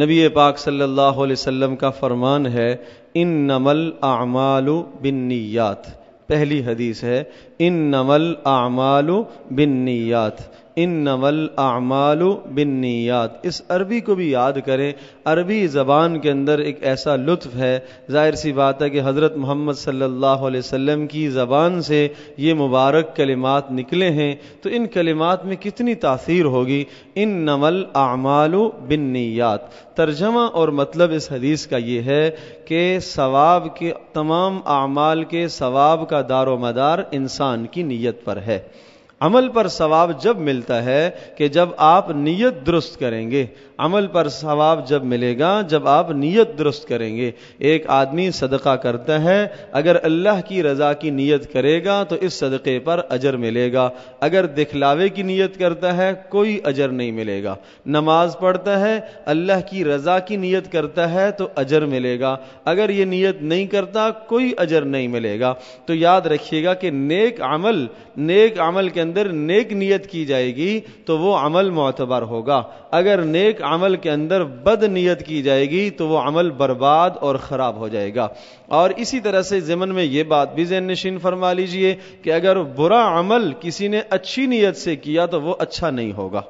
नबी पाक सल्लल्लाहु अलैहि वसल्लम का फरमान है इन नमल आमालु बिन पहली हदीस है इन नमल आमालु बिन इन नवल आमालु बिन नीयात इस अरबी को भी याद करें अरबी ज़बान के अंदर एक ऐसा लुत्फ़ है ज़ाहिर सी बात है कि हज़रत मोहम्मद सल्लल्लाहु अलैहि वसल्लम की ज़बान से ये मुबारक कलिमात निकले हैं तो इन कलिमात में कितनी तासीर होगी इन नवल आमालु बिन नियात तर्जमा और मतलब इस हदीस का ये है कि सवाब के तमाम आमाल के सवाब का दारो मदार इंसान की नीयत पर है अमल पर सवाब जब मिलता है कि जब आप नियत दुरुस्त करेंगे अमल पर सवाब जब मिलेगा जब आप नियत दुरुस्त करेंगे एक आदमी सदका करता है अगर अल्लाह की रज़ा की नियत करेगा तो इस सदक़े पर अजर मिलेगा अगर दिखलावे की नियत करता है कोई अजर नहीं मिलेगा नमाज पढ़ता है अल्लाह की रज़ा की नियत करता है तो अजर मिलेगा अगर ये नियत नहीं करता कोई अजर नहीं मिलेगा तो याद रखिएगा कि नेक अमल नेक अमल के अंदर अंदर नेक नियत की जाएगी तो वो अमल मोतबर होगा अगर नेक अमल के अंदर बद नियत की जाएगी तो वो अमल बर्बाद और ख़राब हो जाएगा और इसी तरह से ज़मन में ये बात भी जैन नशीन फरमा लीजिए कि अगर बुरा अमल किसी ने अच्छी नीयत से किया तो वो अच्छा नहीं होगा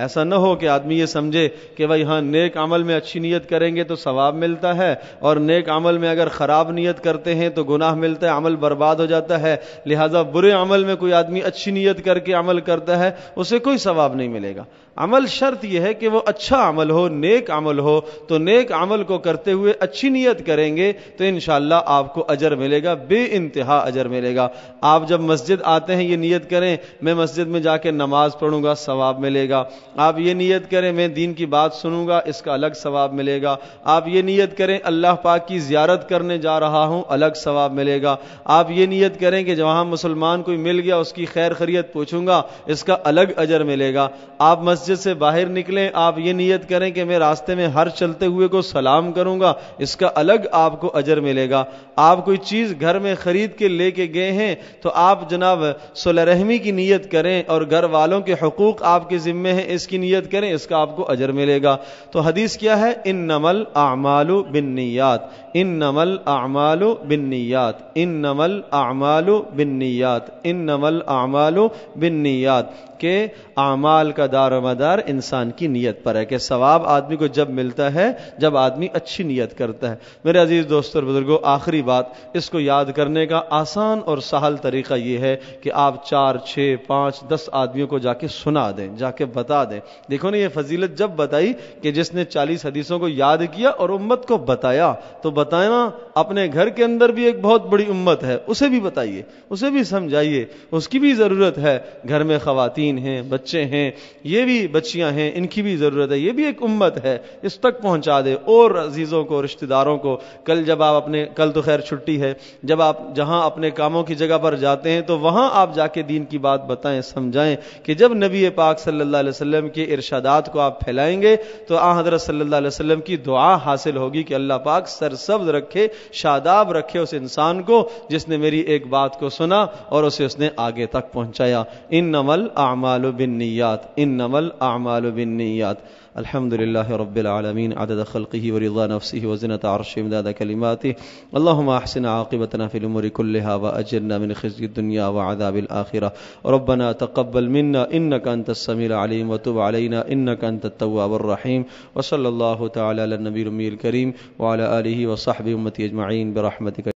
ऐसा न हो कि आदमी ये समझे कि भाई हाँ नेक अमल में अच्छी नीयत करेंगे तो सवाब मिलता है और नेक अमल में अगर ख़राब नीयत करते हैं तो गुनाह मिलता है अमल बर्बाद हो जाता है लिहाजा बुरे अमल में कोई आदमी अच्छी नीयत करके अमल करता है उसे कोई सवाब नहीं मिलेगा अमल शर्त यह है कि वो अच्छा अमल हो नेक अमल हो तो नेक अमल को करते हुए अच्छी नीयत करेंगे तो इन आपको अजर मिलेगा बे इंतहा अजर मिलेगा आप जब मस्जिद आते हैं ये नीयत करें मैं मस्जिद में जाके नमाज पढ़ूंगा सवाब मिलेगा आप ये नियत करें मैं दीन की बात सुनूंगा इसका अलग सवाब मिलेगा आप ये नियत करें अल्लाह पाक की ज्यारत करने जा रहा हूँ अलग सवाब मिलेगा आप ये नियत करें कि जहाँ मुसलमान कोई मिल गया उसकी खैर खरीत पूछूंगा इसका अलग अजर मिलेगा आप मस्जिद से बाहर निकलें आप ये नियत करें कि मैं रास्ते में हर चलते हुए को सलाम करूंगा इसका अलग आपको अजर मिलेगा आप कोई चीज़ घर में ख़रीद के लेके गए हैं तो आप जनाब सुलरहमी की नीयत करें और घर वालों के हकूक़ आपके ज़िम्मे हैं इसकी नीयत करें इसका आपको अजर मिलेगा तो हदीस क्या है इन नमल आमालो बिन नियात इन नमल आमालो बिन नियात इन नमल आमालो बिन नियात इन नमल आमालो बिन नियात के आमाल का दार मदार इंसान की नीयत पर है कि सवाब आदमी को जब मिलता है जब आदमी अच्छी नीयत करता है मेरे अजीज़ दोस्त और बुजुर्गो आखिरी बात इसको याद करने का आसान और सहल तरीका यह है कि आप चार छः पाँच दस आदमियों को जाके सुना दें जाके बता बता दें देखो ना ये फजीलत जब बताई कि जिसने चालीस हदीसों को याद किया और उम्मत को बताया तो बताना अपने घर के अंदर भी एक बहुत बड़ी उम्मत है उसे भी बताइए उसे भी समझाइए उसकी भी ज़रूरत है घर में खातन हैं बच्चे हैं ये भी बच्चियां हैं इनकी भी ज़रूरत है ये भी एक उम्मत है इस तक पहुंचा दे और अजीज़ों को रिश्तेदारों को कल जब आप अपने कल तो खैर छुट्टी है जब आप जहां अपने कामों की जगह पर जाते हैं तो वहां आप जाके दीन की बात बताएं समझाएं कि जब नबी पाक सल्लल्लाहु अलैहि वसल्लम वसल्लम के इर्शादात को आप फैलाएंगे तो आ हजरत सल्लल्लाहु अलैहि वसल्लम की दुआ हासिल होगी कि अल्लाह पाक सरसब्ज रखे शादाब रखे उस इंसान को जिसने मेरी एक बात को सुना और उसे उसने आगे तक पहुंचाया इन नमल आमाल बिन नियात इन नमल आमाल बिन नियात الحمد لله رب العالمين عدد خلقه ورضا نفسه وزنة عرشه امداد كلماته اللهم احسن عاقبتنا في الامور كلها واجرنا من خزي الدنيا وعذاب الاخره ربنا تقبل منا انك انت السميع العليم वतुब अलैना इन कंत तवाबरहीम वसल अल्लाह तबी करीम वाल वसाहब उमती अजमाइन बरहमत